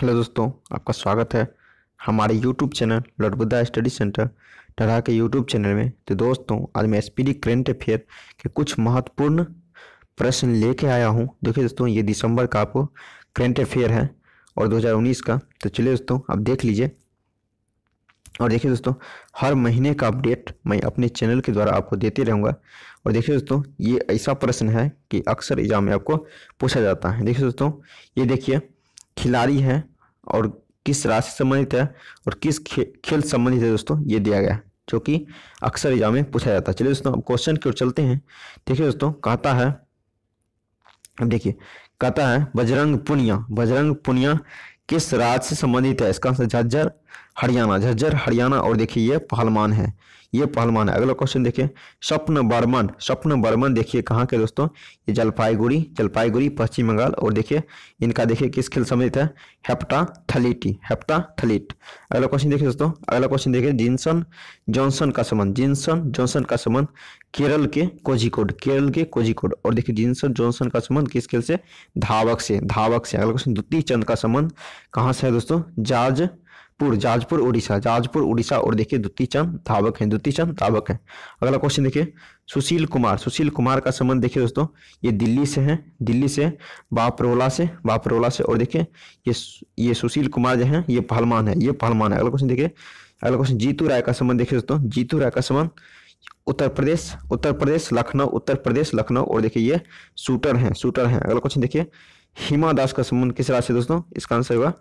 hello दोस्तों आपका स्वागत है हमारे यूट्यूब चैनल लटबुद्धा स्टडी सेंटर टरा के यूट्यूब चैनल में तो दोस्तों आज मैं S P D current affair के कुछ महत्वपूर्ण प्रश्न लेके आया हूँ देखिए दोस्तों ये दिसंबर का आपको करेंट अफेयर है और 2019 का तो चलिए दोस्तों आप देख लीजिए और देखिए दोस्तों हर महीने का अपडेट मैं अपने चैनल के द्वारा आपको देते रहूँगा और देखिए दोस्तों ये ऐसा प्रश्न है कि अक्सर एग्जाम में आपको पूछा जाता है देखिए दोस्तों ये देखिए खिलाड़ी है और किस राशि संबंधित है और किस खे, खेल संबंधित है दोस्तों ये दिया गया जो कि अक्सर एग्जाम में पूछा जाता है चलिए दोस्तों अब क्वेश्चन की ओर चलते हैं देखिए दोस्तों कहता है अब देखिए कहता है बजरंग पुनिया बजरंग पुनिया किस राज्य से संबंधित है इसका आंसर झज्जर हरियाणा झज्जर हरियाणा और देखिए ये पहलवान है ये पहलवान है अगला क्वेश्चन देखिए स्वप्न बर्मन स्वप्न बर्मन देखिए कहाँ के दोस्तों ये जलपाईगुड़ी जलपाईगुड़ी पश्चिम बंगाल और देखिए इनका देखिए किस खेल संबंधित है हेप्टा थलीटी हेप्टा थलीट अगला क्वेश्चन देखिए दोस्तों अगला क्वेश्चन देखिए जिनसन जॉनसन का संबंध जिनसन जॉनसन का संबंध केरल के कोजिकोड केरल के कोजिकोड और देखिए जिनसन जॉनसन का संबंध किस खेल से धावक से धावक से अगला क्वेश्चन द्वितीय चंद का संबंध कहाँ से है दोस्तों जार्ज पुर जाजपुर उड़ीसा जाजपुर उड़ीसा और देखिए द्वितीय चंद धावक है द्वितीय चंद धावक है अगला क्वेश्चन देखिए सुशील कुमार सुशील कुमार का संबंध देखिए दोस्तों ये दिल्ली से है दिल्ली से बापरोला से बापरोला से और देखिए ये ये सुशील कुमार जो है ये पहलमान है ये पहलमान है अगला क्वेश्चन देखिए अगला क्वेश्चन जीतू राय का संबंध देखिए दोस्तों जीतू राय का संबंध उत्तर प्रदेश उत्तर प्रदेश लखनऊ उत्तर प्रदेश लखनऊ और देखिए ये शूटर हैं शूटर हैं अगला क्वेश्चन देखिए हिमा दास का संबंध किस राज्य से दोस्तों इसका आंसर होगा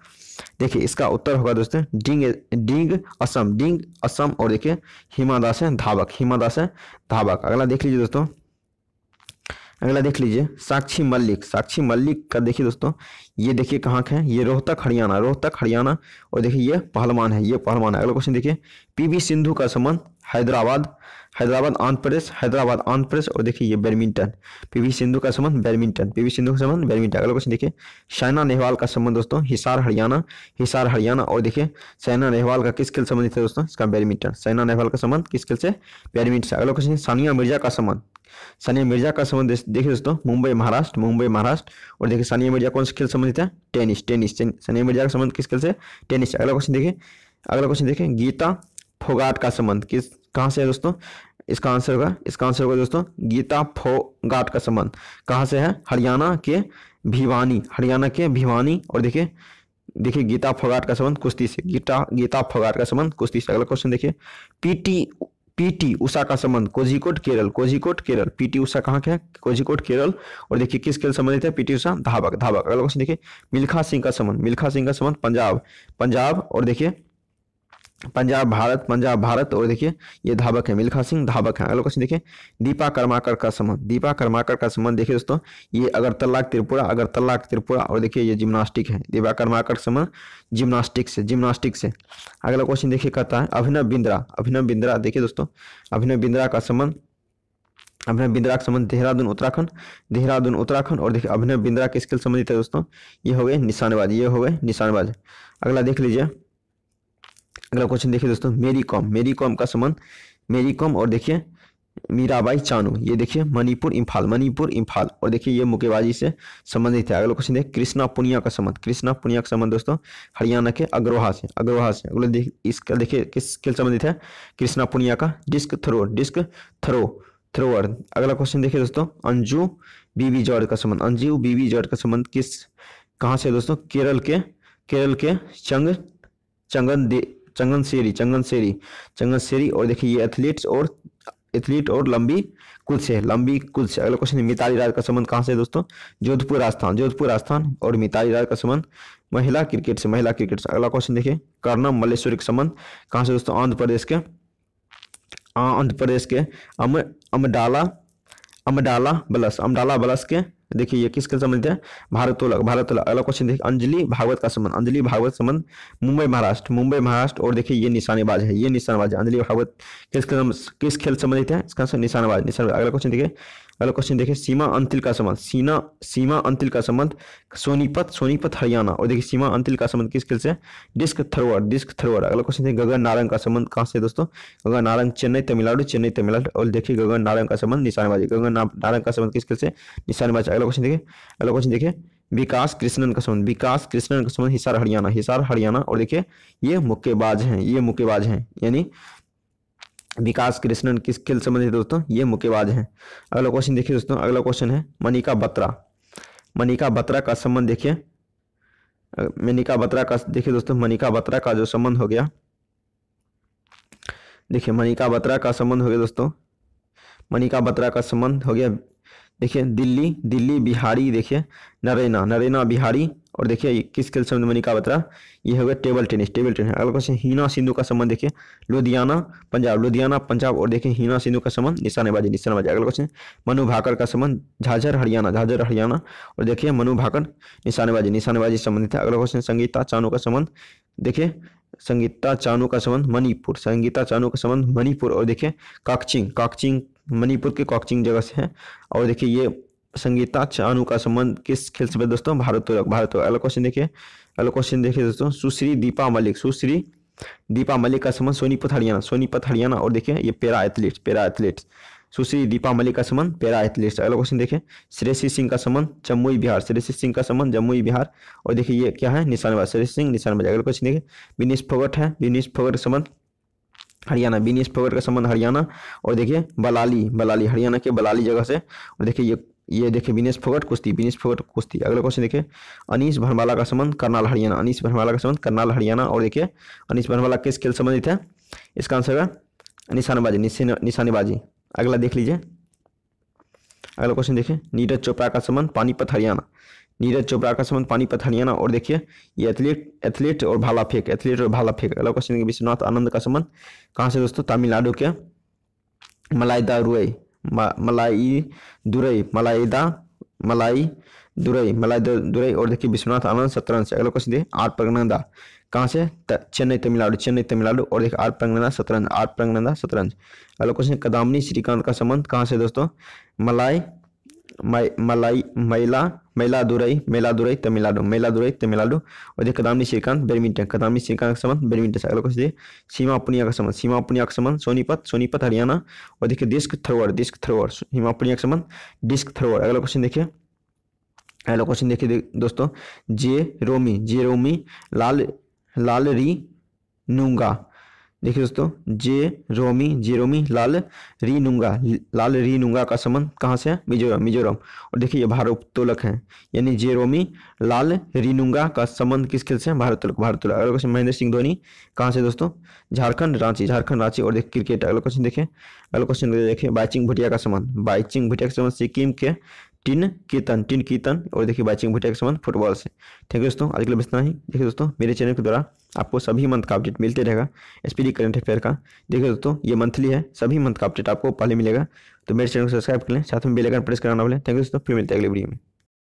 देखिए इसका उत्तर होगा दोस्तों डिंग डिंग असम डिंग असम और देखिए हिमा दास है धावक हिमा दास है धावक अगला देख लीजिए दोस्तों अगला देख लीजिए साक्षी मल्लिक साक्षी मल्लिक का देखिए दोस्तों ये देखिए कहाँ के हैं ये रोहतक हरियाणा रोहतक हरियाणा और देखिए ये पहलवान है ये पहलवान है अगला क्वेश्चन देखिए पीवी सिंधु का संबंध हैदराबाद हैदराबाद आंध्र प्रदेश हैदराबाद आंध्र प्रदेश और देखिए ये बैडमिंटन पीवी सिंधु का संबंध बैडमिंटन पीवी सिंधु का संबंध बैडमिंटन अगला क्वेश्चन देखिए साइना नेहवाल का संबंध दोस्तों हिसार हरियाणा हिसार हरियाणा और देखिए साइना नेहवाल का किस खेल संबंधित है दोस्तों इसका बैडमिंटन साइना नेहवाल का संबंध किस खेल से बैडमिंटन अगला क्वेश्चन सानिया मिर्जा का संबंध सानिया मिर्जा का संबंध देखिए दोस्तों मुंबई महाराष्ट्र मुंबई महाराष्ट्र और देखिए सानिया मिर्जा कौन से खेल संबंधित है टेनिस टेनिस सानिया मिर्जा का संबंध किस खेल से टेनिस अगला क्वेश्चन देखिए अगला क्वेश्चन देखिए गीता फोगाट का संबंध किस कहाँ से है दोस्तों इसका आंसर होगा इसका आंसर होगा दोस्तों गीता फोगाट का संबंध कहाँ से है हरियाणा के भिवानी हरियाणा के भिवानी और देखिए देखिए गीता फोगाट का संबंध कुश्ती से गीता गीता फोगाट का संबंध कुश्ती से अगला क्वेश्चन देखिए पीटी पीटी उषा का संबंध कोझिकोट केरल कोझिकोट केरल पीटी उषा कहाँ के है कोझिकोट केरल और देखिए किस खेल संबंधित है पीटी उषा धाबक धाबक अगला क्वेश्चन देखिए मिल्खा सिंह का संबंध मिल्खा सिंह का संबंध पंजाब पंजाब और देखिए पंजाब भारत पंजाब भारत और देखिए ये धावक है मिल्खा सिंह धावक है अगला क्वेश्चन देखिए दीपा कर्माकर का संबंध दीपा कर्माकर का संबंध देखिए दोस्तों ये अगर अगरतला त्रिपुरा अगर अगरतला त्रिपुरा और देखिए ये जिम्नास्टिक है दीपा कर्माकर संबंध जिम्नास्टिक से जिम्नास्टिक से अगला क्वेश्चन देखिए कहता है अभिनव बिंद्रा अभिनव बिंद्रा देखिए दोस्तों अभिनव बिंद्रा का संबंध अभिनव बिंद्रा का संबंध देहरादून उत्तराखंड देहरादून उत्तराखंड और देखिए अभिनव बिंद्रा के स्किल संबंधित तो है दोस्तों ये हो गए निशानबाज ये हो गए निशानबाज अगला देख लीजिए अगला क्वेश्चन देखिए दोस्तों मेरी कॉम मेरी कॉम का संबंध मेरी कॉम और देखिए मीराबाई चानू ये देखिए मणिपुर इम्फाल मणिपुर इम्फाल और देखिए ये मुक्केबाजी से संबंधित है अगला क्वेश्चन देखिए कृष्णा पुनिया का संबंध कृष्णा पुनिया का संबंध दोस्तों हरियाणा के अग्रोहा से अग्रोहा से अगले देख इसका देखिए किस खेल संबंधित है कृष्णा पुनिया का disc throw disc throw thrower अगला क्वेश्चन देखिए दोस्तों अंजू बीवी जॉर्ज का संबंध अंजू बीवी जॉर्ज का संबंध किस कहाँ से दोस्तों केरल के केरल के चंग चंगन चंगन शेरी चंगन शेरी चंगन शेरी और देखिए ये एथलीट्स और एथलीट और लंबी कूद से लंबी कूद से अगला क्वेश्चन मिताली राज का संबंध कहाँ से दोस्तों जोधपुर राजस्थान जोधपुर राजस्थान और मिताली राज का संबंध महिला क्रिकेट से महिला क्रिकेट से अगला क्वेश्चन देखिए कर्णम मल्लेश्वरी का संबंध कहाँ से दोस्तों आंध्र प्रदेश के हाँ, आंध्र प्रदेश के अम अमडाला अमडाला बलस अमडाला बलस के देखिए ये किसके संबंधित है भारतोलक भारतोलक अगला क्वेश्चन देखिए अंजलि भागवत का संबंध अंजलि भागवत संबंध मुंबई महाराष्ट्र मुंबई महाराष्ट्र और देखिए ये निशानेबाज है ये निशानबाज है अंजलि भागवत किसके किस खेल संबंधित है इसका आंसर निशानबाज निशानबाज अगला क्वेश्चन देखिए अगला क्वेश्चन देखिए सीमा अंतिल का संबंध सीना सीमा अंतिल का संबंध सोनीपत सोनीपत हरियाणा और देखिए सीमा अंतिल का संबंध किस खेल से डिस्क थरोवर डिस्क थरोवर अगला क्वेश्चन देखिए गगन नारंग का संबंध कहाँ से दोस्तों गगन नारंग चेन्नई तमिलनाडु चेन्नई तमिलनाडु और देखिए गगन नारंग का संबंध निशानबाजी गगन नारंग का संबंध किस खेल से निशानेबाजी अगला क्वेश्चन देखिए अगला क्वेश्चन देखिए विकास कृष्णन का संबंध विकास कृष्णन का संबंध हिसार हरियाणा हिसार हरियाणा और देखिए ये मुक्केबाज हैं ये मुक्केबाज हैं यानी विकास कृष्णन किस खेल संबंधित दोस्तों ये मुक्केबाज हैं अगला क्वेश्चन देखिए दोस्तों अगला क्वेश्चन है मनिका बत्रा मनिका बत्रा का संबंध देखिए मनिका बत्रा का देखिए दोस्तों मनिका बत्रा का जो संबंध हो गया देखिए मनिका बत्रा का संबंध हो गया दोस्तों मनिका बत्रा का संबंध हो गया देखिए दिल्ली दिल्ली बिहारी देखिए नरेना नरेना बिहारी और देखिए किस खेल संबंध निकाल बता ये हो गया टेबल टेनिस टेबल टेनिस अगला क्वेश्चन हीना सिंधु का संबंध देखिए लुधियाना पंजाब लुधियाना पंजाब और देखिए हीना सिंधु का संबंध निशानेबाजी निशानेबाजी अगला क्वेश्चन मनु भाकर का संबंध झाझर हरियाणा झाझर हरियाणा और देखिए मनु भाकर निशानेबाजी निशानेबाजी संबंधित है अगला क्वेश्चन संगीता चानू का संबंध देखिए संगीता चानू का संबंध मणिपुर संगीता चानू का संबंध मणिपुर और देखिए काक्चिंग काक्चिंग मणिपुर के कॉकचिंग जगह से है और देखिए ये संगीता चानू का संबंध किस खेल से दोस्तों भारत भारत अगला क्वेश्चन देखिए अगला क्वेश्चन देखिए दोस्तों सुश्री दीपा मलिक सुश्री दीपा मलिक का संबंध सोनीपत हरियाणा सोनीपत हरियाणा और देखिए ये पेरा एथलीट पेरा एथलीट सुश्री दीपा मलिक का संबंध पेरा एथलीट अगला क्वेश्चन देखिए श्रेषी सिंह का संबंध जम्मूई बिहार श्रेषी सिंह का संबंध जम्मूई बिहार और देखिए ये क्या है निशानबाज श्रेष सिंह निशानबाज अगला क्वेश्चन देखिए विनीश फोगट है विनीश फोगट का संबंध हरियाणा बीनीस स्पोवर का संबंध हरियाणा और देखिए बलाली बलाली हरियाणा के बलाली जगह से और देखिए ये ये देखिए विनेश फोगट कुश्ती विनेश फोगट कुश्ती अगला क्वेश्चन देखिए अनिश भरमाला का संबंध करनाल हरियाणा अनिश भरमाला का संबंध करनाल हरियाणा और देखिए अनिश भरमाला किस खेल संबंधित है इसका आंसर है निशानेबाजी निशानेबाजी अगला देख लीजिए अगला क्वेश्चन देखिए नीरज चोपड़ा का संबंध पानीपत हरियाणा नीरज चोपड़ा का संबंध पानीपत हरियाणा और देखिए ये एथलीट एथलीट और भाला फेंक एथलीट और भाला फेंक अगला क्वेश्चन विश्वनाथ आनंद का संबंध कहाँ से दोस्तों तमिलनाडु के मलाईदा रुई मलाई दुरई मलाईदा मलाई दुरई मलाई दुरई और देखिए विश्वनाथ आनंद शतरंज से अगला क्वेश्चन दिए आर प्रगनंदा कहाँ से चेन्नई तमिलनाडु चेन्नई तमिलनाडु और देखिए आर प्रगनंदा शतरंज आर प्रगनंदा शतरंज अगला क्वेश्चन कदामनी श्रीकांत का संबंध कहाँ से दोस्तों मलाई மலாய் மயிலா மயிலாதுரை மயிலாதுரை तमिलनाडु மயிலாதுரை तमिलनाडु और देखिए श्रीकांत बैडमिंटन कदामनी श्रीकांत का संबंध बैडमिंटन से अगला क्वेश्चन देखिए सीमा पुनिया का संबंध सीमा पुनिया का संबंध सोनीपत सोनीपत हरियाणा और देखिए disc thrower disc thrower Seema Poonia का संबंध डिस्क थ्रोअर अगला क्वेश्चन देखिए अगला क्वेश्चन देखिए दोस्तों जे रोमी जे रोमी लाल लाल री नूंगा देखिए दोस्तों जे रोमी जेरोमी लाल रीनुंगा लाल रीनुंगा का संबंध कहाँ से है मिजोरम मिजोरम और देखिए ये भारतोलक है यानी जेरोमी लाल रीनुंगा का संबंध किस खेल से है भारतोलक भारतोलक अगला क्वेश्चन महेंद्र सिंह धोनी कहाँ से दोस्तों झारखंड रांची झारखंड रांची और देखिए क्रिकेट अगला क्वेश्चन देखें अगला क्वेश्चन देखिए बाइचिंग भुटिया का संबंध बाइचिंग भुटिया का संबंध सिक्किम के टिन कीर्तन टिन कीर्तन और देखिए बाइचिंग भुटिया के संबंध फुटबॉल से थैंक यू दोस्तों आज के लिए इतना ही देखिए दोस्तों मेरे चैनल के द्वारा आपको सभी मंथ का अपडेट मिलते रहेगा एसपीडी करंट अफेयर का देखिए दोस्तों ये मंथली है सभी मंथ का अपडेट आपको पहले मिलेगा तो मेरे चैनल को सब्सक्राइब कर लें साथ में बेल प्रेस करना बोले थैंक यू दोस्तों फिर मिलते हैं अगले वीडियो में